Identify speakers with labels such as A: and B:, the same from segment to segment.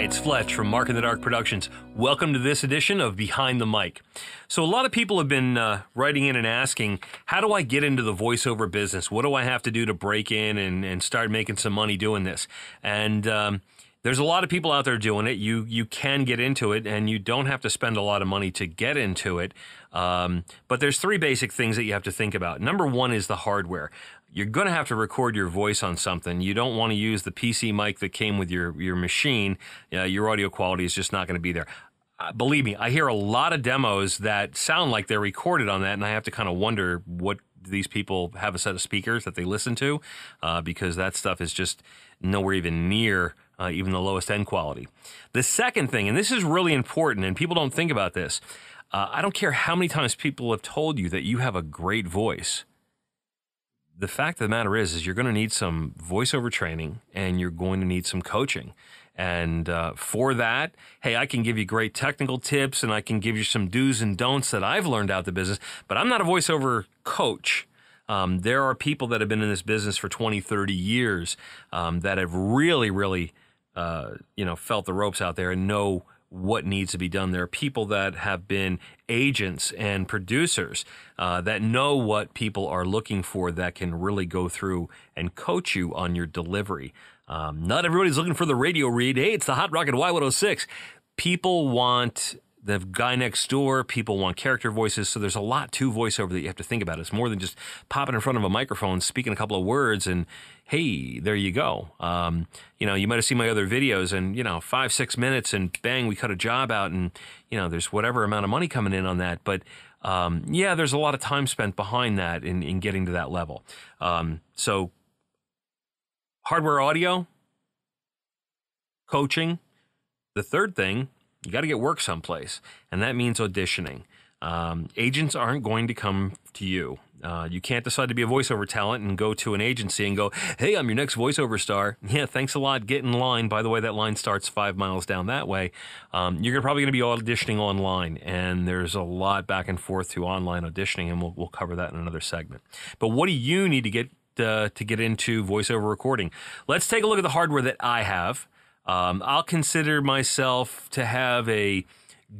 A: Hi, it's Fletch from Mark in the Dark Productions. Welcome to this edition of Behind the Mic. So, a lot of people have been uh, writing in and asking, How do I get into the voiceover business? What do I have to do to break in and, and start making some money doing this? And um, there's a lot of people out there doing it. You, you can get into it, and you don't have to spend a lot of money to get into it. Um, but there's three basic things that you have to think about. Number one is the hardware you're going to have to record your voice on something. You don't want to use the PC mic that came with your your machine. Uh, your audio quality is just not going to be there. Uh, believe me, I hear a lot of demos that sound like they're recorded on that, and I have to kind of wonder what these people have a set of speakers that they listen to, uh, because that stuff is just nowhere even near. Uh, even the lowest end quality. The second thing, and this is really important, and people don't think about this. Uh, I don't care how many times people have told you that you have a great voice the fact of the matter is, is you're going to need some voiceover training and you're going to need some coaching. And uh, for that, hey, I can give you great technical tips and I can give you some do's and don'ts that I've learned out the business, but I'm not a voiceover coach. Um, there are people that have been in this business for 20, 30 years um, that have really, really, uh, you know, felt the ropes out there and know what needs to be done. There are people that have been agents and producers uh, that know what people are looking for that can really go through and coach you on your delivery. Um, not everybody's looking for the radio read. Hey, it's the Hot Rocket Y106. People want the guy next door, people want character voices. So there's a lot to voiceover that you have to think about. It's more than just popping in front of a microphone, speaking a couple of words, and hey, there you go. Um, you know, you might have seen my other videos, and you know, five six minutes, and bang, we cut a job out, and you know, there's whatever amount of money coming in on that. But um, yeah, there's a lot of time spent behind that in, in getting to that level. Um, so hardware audio, coaching. The third thing you got to get work someplace, and that means auditioning. Um, agents aren't going to come to you. Uh, you can't decide to be a voiceover talent and go to an agency and go, hey, I'm your next voiceover star. Yeah, thanks a lot. Get in line. By the way, that line starts five miles down that way. Um, you're probably going to be auditioning online, and there's a lot back and forth to online auditioning, and we'll, we'll cover that in another segment. But what do you need to get uh, to get into voiceover recording? Let's take a look at the hardware that I have. Um, I'll consider myself to have a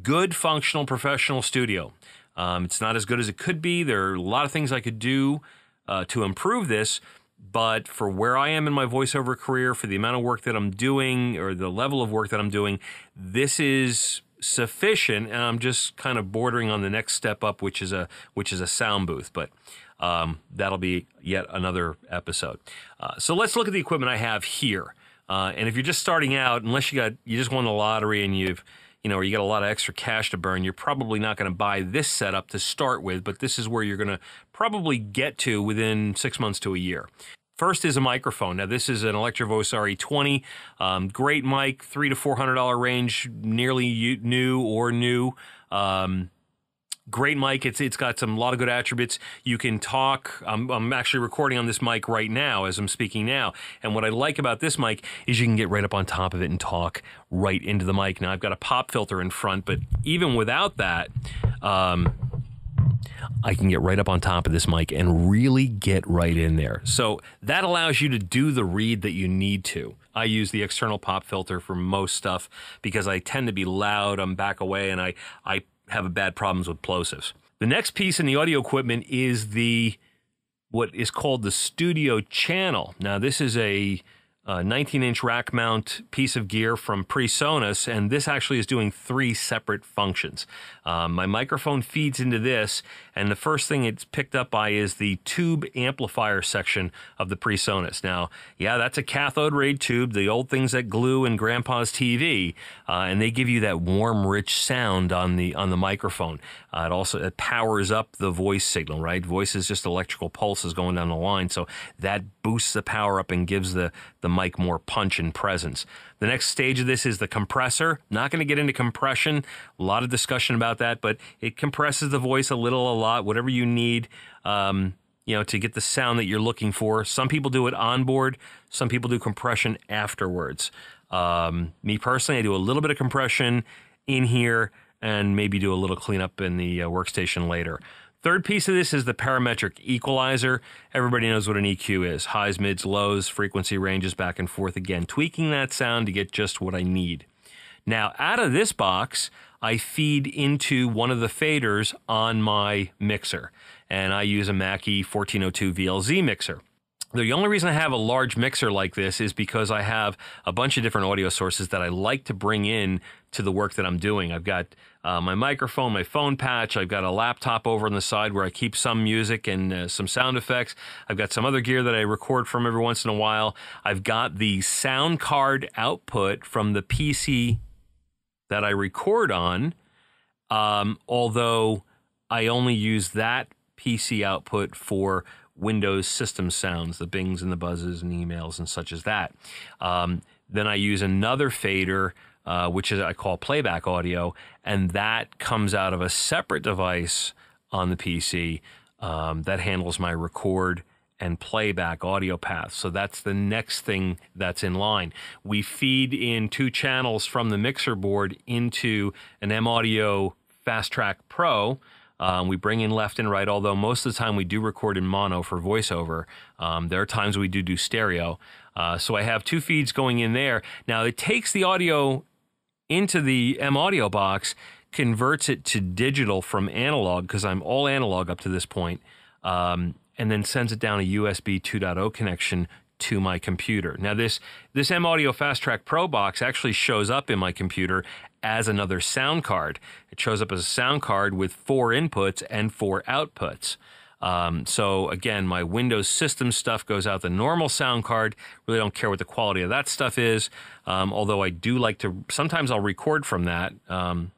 A: good functional professional studio. Um, it's not as good as it could be. There are a lot of things I could do uh, to improve this, but for where I am in my voiceover career, for the amount of work that I'm doing or the level of work that I'm doing, this is sufficient and I'm just kind of bordering on the next step up which is a which is a sound booth but um, that'll be yet another episode uh, so let's look at the equipment I have here uh, and if you're just starting out, unless you got you just won the lottery and you've you know, or you got a lot of extra cash to burn, you're probably not going to buy this setup to start with, but this is where you're going to probably get to within six months to a year. First is a microphone. Now, this is an Electrovos RE20. Um, great mic, three to four hundred dollar range, nearly new or new. Um, great mic. It's it's got some a lot of good attributes. You can talk. I'm, I'm actually recording on this mic right now as I'm speaking now. And what I like about this mic is you can get right up on top of it and talk right into the mic. Now I've got a pop filter in front, but even without that. Um, I can get right up on top of this mic and really get right in there. So that allows you to do the read that you need to. I use the external pop filter for most stuff because I tend to be loud. I'm back away and I, I have a bad problems with plosives. The next piece in the audio equipment is the what is called the studio channel. Now this is a a 19 inch rack mount piece of gear from PreSonus, and this actually is doing three separate functions. Um, my microphone feeds into this, and the first thing it's picked up by is the tube amplifier section of the PreSonus. Now, yeah, that's a cathode ray tube, the old things that glue in Grandpa's TV, uh, and they give you that warm, rich sound on the on the microphone. Uh, it also it powers up the voice signal, right? Voice is just electrical pulses going down the line, so that boosts the power up and gives the the like more punch and presence. The next stage of this is the compressor. Not going to get into compression. A lot of discussion about that, but it compresses the voice a little, a lot, whatever you need. Um, you know, to get the sound that you're looking for. Some people do it on board. Some people do compression afterwards. Um, me personally, I do a little bit of compression in here and maybe do a little cleanup in the uh, workstation later. Third piece of this is the parametric equalizer. Everybody knows what an EQ is highs, mids, lows, frequency ranges back and forth again, tweaking that sound to get just what I need. Now, out of this box, I feed into one of the faders on my mixer, and I use a Mackie 1402 VLZ mixer. The only reason I have a large mixer like this is because I have a bunch of different audio sources that I like to bring in to the work that I'm doing. I've got uh, my microphone, my phone patch. I've got a laptop over on the side where I keep some music and uh, some sound effects. I've got some other gear that I record from every once in a while. I've got the sound card output from the PC that I record on, um, although I only use that PC output for Windows system sounds, the bings and the buzzes and emails and such as that. Um, then I use another fader uh, which is I call playback audio, and that comes out of a separate device on the PC um, that handles my record and playback audio path. So that's the next thing that's in line. We feed in two channels from the mixer board into an M Audio Fast Track Pro. Um, we bring in left and right, although most of the time we do record in mono for voiceover. Um, there are times we do do stereo. Uh, so I have two feeds going in there. Now it takes the audio into the M Audio box, converts it to digital from analog because I'm all analog up to this point, um, and then sends it down a USB 2.0 connection to my computer. Now this this M Audio Fast Track Pro box actually shows up in my computer as another sound card. It shows up as a sound card with four inputs and four outputs. Um, so again, my Windows system stuff goes out the normal sound card. Really don't care what the quality of that stuff is. Um, although I do like to, sometimes I'll record from that um,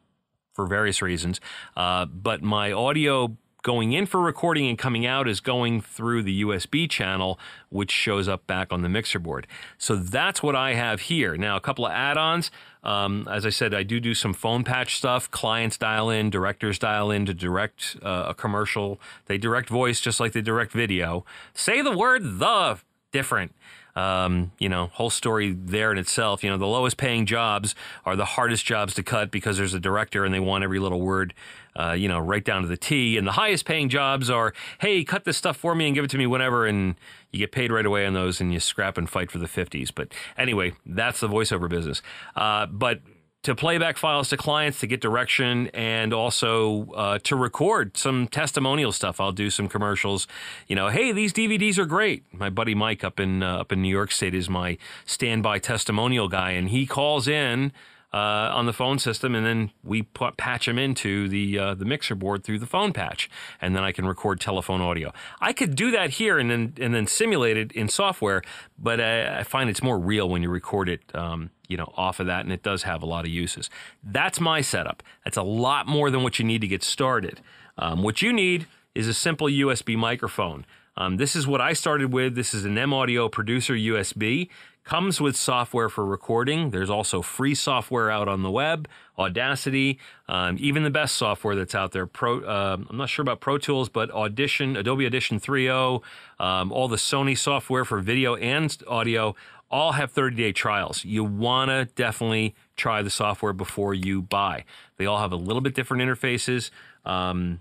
A: for various reasons. Uh, but my audio going in for recording and coming out is going through the USB channel, which shows up back on the mixer board. So that's what I have here. Now, a couple of add ons. Um, as I said, I do do some phone patch stuff. Clients dial in, directors dial in to direct uh, a commercial. They direct voice just like they direct video. Say the word the different. Um, you know, whole story there in itself. You know, the lowest paying jobs are the hardest jobs to cut because there's a director and they want every little word uh, you know, right down to the T. And the highest paying jobs are, hey, cut this stuff for me and give it to me whenever. And you get paid right away on those and you scrap and fight for the 50s. But anyway, that's the voiceover business. Uh, but to playback files to clients to get direction and also uh, to record some testimonial stuff. I'll do some commercials. You know, hey, these DVDs are great. My buddy Mike up in uh, up in New York State is my standby testimonial guy, and he calls in uh, on the phone system, and then we put, patch them into the uh, the mixer board through the phone patch, and then I can record telephone audio. I could do that here and then and then simulate it in software, but I, I find it's more real when you record it, um, you know, off of that, and it does have a lot of uses. That's my setup. That's a lot more than what you need to get started. Um, what you need is a simple USB microphone. Um, this is what I started with. This is an M Audio Producer USB comes with software for recording. There's also free software out on the web, Audacity, um, even the best software that's out there. Pro, uh, I'm not sure about Pro Tools, but Audition, Adobe Audition 3.0, um, all the Sony software for video and audio, all have 30 day trials. You want to definitely try the software before you buy. They all have a little bit different interfaces. Um,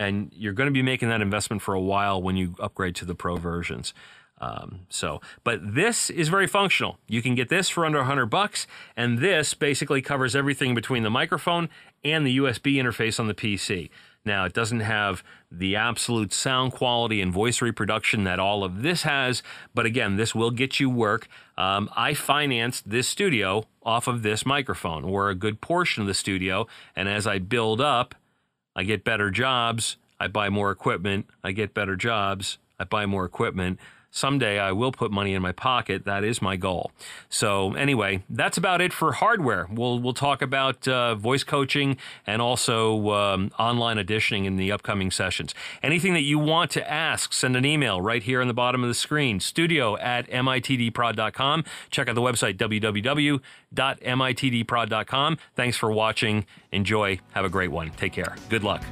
A: and you're going to be making that investment for a while when you upgrade to the pro versions. Um, so, but this is very functional. You can get this for under 100 bucks, and this basically covers everything between the microphone and the USB interface on the PC. Now, it doesn't have the absolute sound quality and voice reproduction that all of this has, but again, this will get you work. Um, I financed this studio off of this microphone, or a good portion of the studio, and as I build up, I get better jobs, I buy more equipment, I get better jobs, I buy more equipment someday I will put money in my pocket. That is my goal. So anyway, that's about it for hardware. We'll we'll talk about uh, voice coaching and also um, online auditioning in the upcoming sessions. Anything that you want to ask, send an email right here on the bottom of the screen. Studio at mitdprod.com. Check out the website www.mitdprod.com. Thanks for watching. Enjoy. Have a great one. Take care. Good luck.